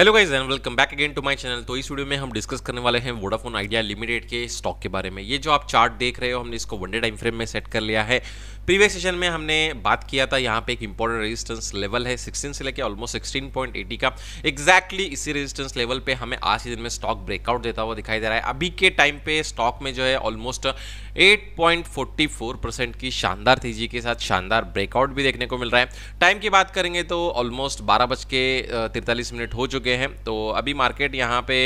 hello guys and welcome back again to my channel तो इस video में हम डिस्कस करने वाले हैं वोडाफोन आइडिया लिमिटेड के स्टॉक के बारे में ये जो आप चार्ट देख रहे हो हमने इसको वनडे टाइम फ्रेम में सेट कर लिया है प्रीवियस सेशन में हमने बात किया था यहाँ पे एक इंपॉर्टेंट रेजिस्टेंस लेवल है 16 से लेकर ऑलमोस्ट 16.80 का एग्जैक्टली इसी रेजिस्टेंस लेवल पे हमें आज के दिन में स्टॉक ब्रेकआउट देता हुआ दिखाई दे रहा है अभी के टाइम पे स्टॉक में जो है ऑलमोस्ट 8.44 परसेंट की शानदार तेजी के साथ शानदार ब्रेकआउट भी देखने को मिल रहा है टाइम की बात करेंगे तो ऑलमोस्ट बारह बज के तिरतालीस मिनट हो चुके चुके हैं तो अभी मार्केट यहाँ पे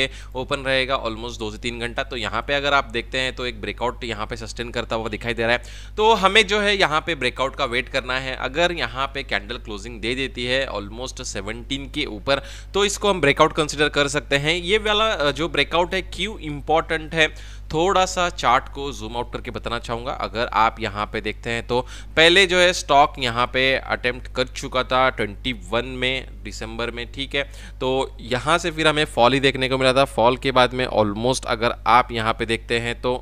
ओपन रहेगा ऑलमोस्ट दो से तीन घंटा तो यहाँ पे अगर आप देखते हैं तो एक ब्रेकआउट यहाँ पे सस्टेन करता हुआ दिखाई दे रहा है तो हमें जो है यहाँ पे ब्रेकआउट का वेट करना है अगर यहाँ पे कैंडल क्लोजिंग दे देती है ऑलमोस्ट सेवनटीन के ऊपर तो इसको हम ब्रेकआउट कंसिडर कर सकते हैं ये वाला जो ब्रेकआउट है क्यों इंपॉर्टेंट है थोड़ा सा चार्ट को जूम आउट करके बताना चाहूँगा अगर आप यहाँ पे देखते हैं तो पहले जो है स्टॉक यहाँ पे अटेम्प्ट कर चुका था 21 में दिसंबर में ठीक है तो यहाँ से फिर हमें फॉल ही देखने को मिला था फॉल के बाद में ऑलमोस्ट अगर आप यहाँ पे देखते हैं तो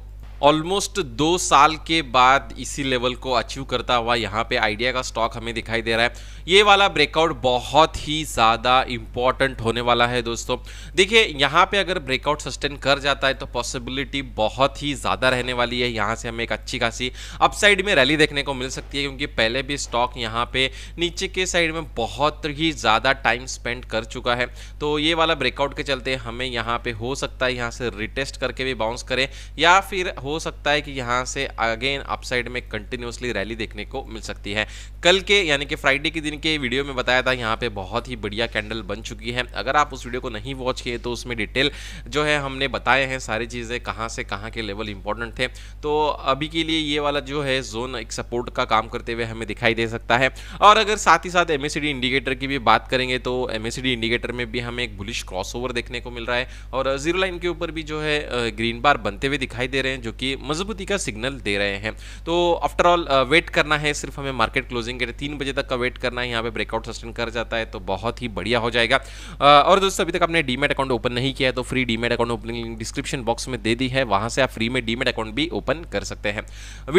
ऑलमोस्ट दो साल के बाद इसी लेवल को अचीव करता हुआ यहाँ पे आइडिया का स्टॉक हमें दिखाई दे रहा है ये वाला ब्रेकआउट बहुत ही ज़्यादा इम्पॉर्टेंट होने वाला है दोस्तों देखिए यहाँ पे अगर ब्रेकआउट सस्टेन कर जाता है तो पॉसिबिलिटी बहुत ही ज़्यादा रहने वाली है यहाँ से हमें एक अच्छी खासी अपसाइड में रैली देखने को मिल सकती है क्योंकि पहले भी स्टॉक यहाँ पर नीचे के साइड में बहुत ही ज़्यादा टाइम स्पेंड कर चुका है तो ये वाला ब्रेकआउट के चलते हमें यहाँ पर हो सकता है यहाँ से रिटेस्ट करके भी बाउंस करें या फिर हो सकता है कि यहाँ से अगेन अपसाइड में कंटिन्यूसली रैली देखने को मिल सकती है कल के यानी कि फ्राइडे के दिन के वीडियो में बताया था यहाँ पे बहुत ही बढ़िया कैंडल बन चुकी है अगर आप उस वीडियो को नहीं वॉच किए तो उसमें डिटेल जो है हमने बताए हैं सारी चीज़ें कहाँ से कहाँ के लेवल इंपॉर्टेंट थे तो अभी के लिए ये वाला जो है जोन एक सपोर्ट का काम करते हुए हमें दिखाई दे सकता है और अगर साथ ही साथ एम इंडिकेटर की भी बात करेंगे तो एम इंडिकेटर में भी हमें एक बुलिश क्रॉस देखने को मिल रहा है और जीरो लाइन के ऊपर भी जो है ग्रीन बार बनते हुए दिखाई दे रहे हैं जो कि मजबूती का सिग्नल दे रहे हैं तो आफ्टर ऑल वेट करना है सिर्फ हमें मार्केट क्लोजिंग के तीन बजे तक का वेट करना है यहाँ पे ब्रेकआउट सस्टेन कर जाता है तो बहुत ही बढ़िया हो जाएगा और दोस्तों अभी तक आपने डीमेट अकाउंट ओपन नहीं किया है तो free demat account opening description box में दे दी है वहाँ से आप फ्री में डीमेट अकाउंट भी ओपन कर सकते हैं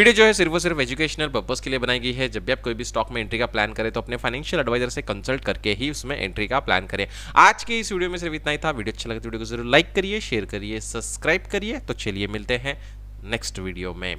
वीडियो जो है सिर्फ और सिर्फ एजुकेशनल पर्पज़ के लिए बनाई गई है जब भी आप कोई भी स्टॉक में एंट्री का प्लान करें तो अपने फाइनेंशियल एडवाइजर से कंसल्ट करके ही उसमें एंट्री का प्लान करें आज के इस वीडियो में सिर्फ इतना ही था वीडियो अच्छा लगता है वीडियो को जरूर लाइक करिए शेयर करिए सब्सक्राइब करिए तो चलिए मिलते हैं next video may